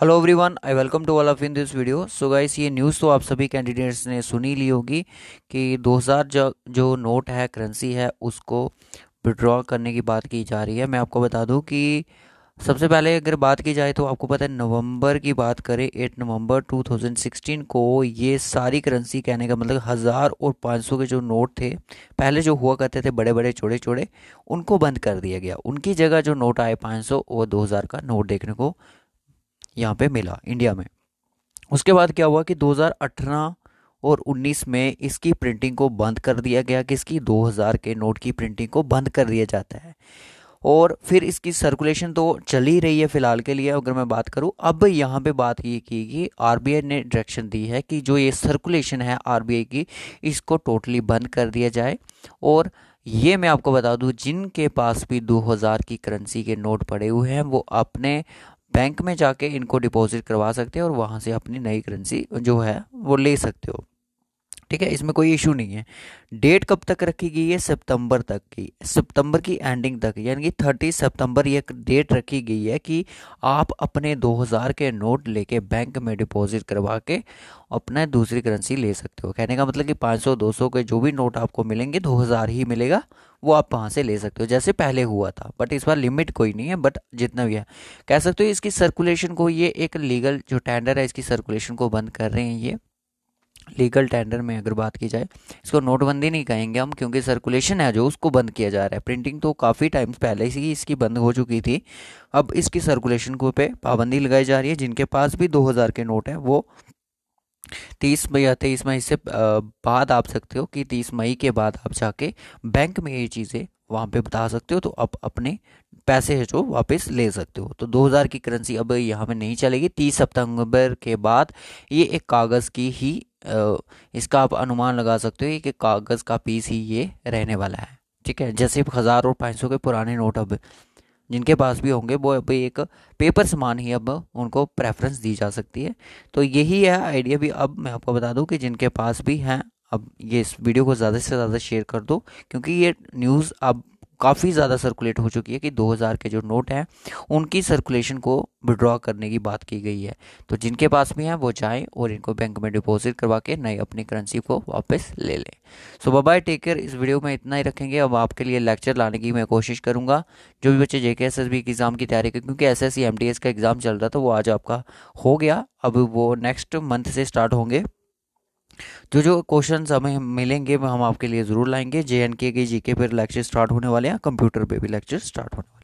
hello everyone I welcome to all of in this video so guys ये news तो आप सभी candidates ने सुनी ली होगी कि 2000 जो जो नोट है करेंसी है उसको विड्रॉ करने की बात की जा रही है मैं आपको बता दूं कि सबसे पहले अगर बात की जाए तो आपको पता है नवंबर की बात करें एट नवंबर 2016 को ये सारी करेंसी कहने का मतलब हज़ार और सौ के जो नोट थे पहले जो हुआ करते थे बड़े बड़े छोटे छोटे उनको बंद कर दिया गया उनकी जगह जो नोट आए 500 और हज़ार का नोट देखने को यहाँ पे मिला इंडिया में उसके बाद क्या हुआ कि 2018 और 19 में इसकी प्रिंटिंग को बंद कर दिया गया कि इसकी 2000 के नोट की प्रिंटिंग को बंद कर दिया जाता है और फिर इसकी सर्कुलेशन तो चल ही रही है फ़िलहाल के लिए अगर मैं बात करूँ अब यहाँ पे बात ये की कि आर ने डायरेक्शन दी है कि जो ये सर्कुलेशन है आर की इसको टोटली बंद कर दिया जाए और ये मैं आपको बता दूं जिनके पास भी 2000 की करेंसी के नोट पड़े हुए हैं वो अपने बैंक में जाके इनको डिपॉजिट करवा सकते हो और वहाँ से अपनी नई करेंसी जो है वो ले सकते हो ठीक है इसमें कोई इशू नहीं है डेट कब तक रखी गई है सितंबर तक की सितंबर की एंडिंग तक यानी कि थर्टी सितंबर ये डेट रखी गई है कि आप अपने 2000 के नोट लेके बैंक में डिपॉजिट करवा के अपना दूसरी करेंसी ले सकते हो कहने का मतलब कि 500 200 के जो भी नोट आपको मिलेंगे 2000 ही मिलेगा वो आप वहाँ से ले सकते हो जैसे पहले हुआ था बट इस बार लिमिट कोई नहीं है बट जितना भी है कह सकते हो इसकी सर्कुलेशन को ये एक लीगल जो टेंडर है इसकी सर्कुलेशन को बंद कर रहे हैं ये लीगल टेंडर में अगर बात की जाए इसको नोटबंदी नहीं कहेंगे हम क्योंकि सर्कुलेशन है जो उसको बंद किया जा रहा है प्रिंटिंग तो काफ़ी टाइम पहले से ही इसकी बंद हो चुकी थी अब इसकी सर्कुलेशन को पे पाबंदी लगाई जा रही है जिनके पास भी 2000 के नोट हैं वो तीस मई या तेईस मई से बाद आप सकते हो कि तीस मई के बाद आप जाके बैंक में ये चीज़ें वहाँ पे बता सकते हो तो आप अपने पैसे है जो वापस ले सकते हो तो 2000 की करेंसी अब यहाँ पे नहीं चलेगी 30 सितंबर के बाद ये एक कागज़ की ही इसका आप अनुमान लगा सकते हो कि कागज़ का पीस ही ये रहने वाला है ठीक है जैसे हज़ार और पाँच सौ के पुराने नोट अब जिनके पास भी होंगे वो अभी एक पेपर समान ही अब उनको प्रेफरेंस दी जा सकती है तो यही है आइडिया भी अब मैं आपको बता दूं कि जिनके पास भी हैं अब ये इस वीडियो को ज़्यादा से ज़्यादा शेयर कर दो क्योंकि ये न्यूज़ अब काफ़ी ज़्यादा सर्कुलेट हो चुकी है कि 2000 के जो नोट हैं उनकी सर्कुलेशन को विड्रॉ करने की बात की गई है तो जिनके पास भी हैं वो जाएं और इनको बैंक में डिपॉजिट करवा के नई अपनी करेंसी को वापस ले लें so so, bye take care इस वीडियो में इतना ही रखेंगे अब आपके लिए लेक्चर लाने की मैं कोशिश करूँगा जो भी बच्चे जे के एस एस बी एग्ज़ाम की तैयारी करें क्योंकि S S C M S का एग्ज़ाम चल रहा था वो आज आपका हो गया अब वो नेक्स्ट मंथ से स्टार्ट होंगे तो जो क्वेश्चन हमें मिलेंगे हम आपके लिए ज़रूर लाएंगे जे एंड के जीके जी के लेक्चर स्टार्ट होने वाले हैं कंप्यूटर पे भी लेक्चर स्टार्ट होने वाले